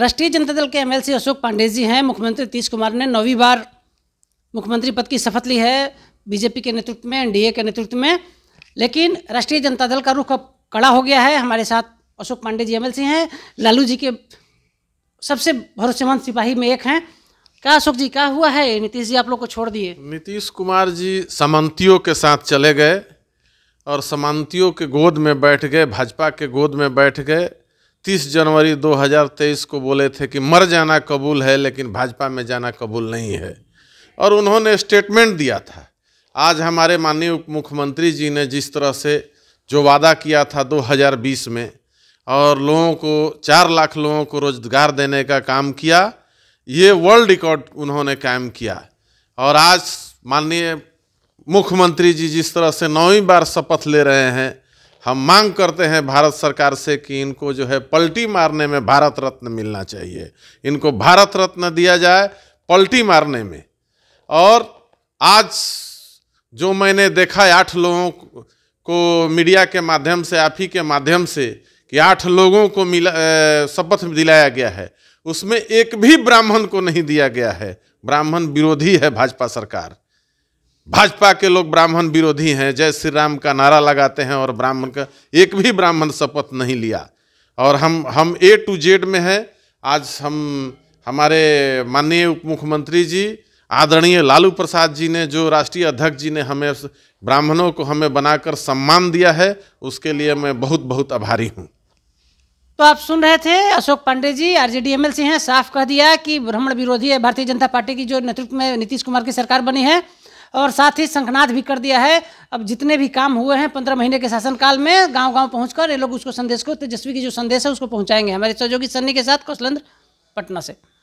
राष्ट्रीय जनता दल के एमएलसी अशोक पांडे जी हैं मुख्यमंत्री नीतीश कुमार ने नौवीं बार मुख्यमंत्री पद की शपथ ली है बीजेपी के नेतृत्व में एनडीए के नेतृत्व में लेकिन राष्ट्रीय जनता दल का रुख अब कड़ा हो गया है हमारे साथ अशोक पांडे जी एमएलसी हैं लालू जी के सबसे भरोसेमंद सिपाही में एक हैं क्या अशोक जी क्या हुआ है नीतीश जी आप लोग को छोड़ दिए नीतीश कुमार जी सामंतियों के साथ चले गए और सामंतियों के गोद में बैठ गए भाजपा के गोद में बैठ गए तीस जनवरी 2023 को बोले थे कि मर जाना कबूल है लेकिन भाजपा में जाना कबूल नहीं है और उन्होंने स्टेटमेंट दिया था आज हमारे माननीय उप मुख्यमंत्री जी ने जिस तरह से जो वादा किया था 2020 में और लोगों को चार लाख लोगों को रोज़गार देने का काम किया ये वर्ल्ड रिकॉर्ड उन्होंने कायम किया और आज माननीय मुख्यमंत्री जी जिस तरह से नौवीं बार शपथ ले रहे हैं हम मांग करते हैं भारत सरकार से कि इनको जो है पलटी मारने में भारत रत्न मिलना चाहिए इनको भारत रत्न दिया जाए पलटी मारने में और आज जो मैंने देखा है आठ लोगों को मीडिया के माध्यम से आप ही के माध्यम से कि आठ लोगों को मिला शपथ दिलाया गया है उसमें एक भी ब्राह्मण को नहीं दिया गया है ब्राह्मण विरोधी है भाजपा सरकार भाजपा के लोग ब्राह्मण विरोधी हैं जय श्री राम का नारा लगाते हैं और ब्राह्मण का एक भी ब्राह्मण शपथ नहीं लिया और हम हम ए टू जेड में हैं आज हम हमारे माननीय उप मुख्यमंत्री जी आदरणीय लालू प्रसाद जी ने जो राष्ट्रीय अध्यक्ष जी ने हमें ब्राह्मणों को हमें बनाकर सम्मान दिया है उसके लिए मैं बहुत बहुत आभारी हूँ तो आप सुन रहे थे अशोक पांडे जी आरजेडी एमएलसी हैं साफ कह दिया कि ब्राह्मण विरोधी है भारतीय जनता पार्टी की जो नेतृत्व में नीतीश कुमार की सरकार बनी है और साथ ही शंखनाद भी कर दिया है अब जितने भी काम हुए हैं पंद्रह महीने के शासनकाल में गांव गांव पहुंचकर ये लोग उसको संदेश को तेजस्वी की जो संदेश है उसको पहुंचाएंगे हमारे सहयोगी सन्नी के साथ कौशलेंद्र पटना से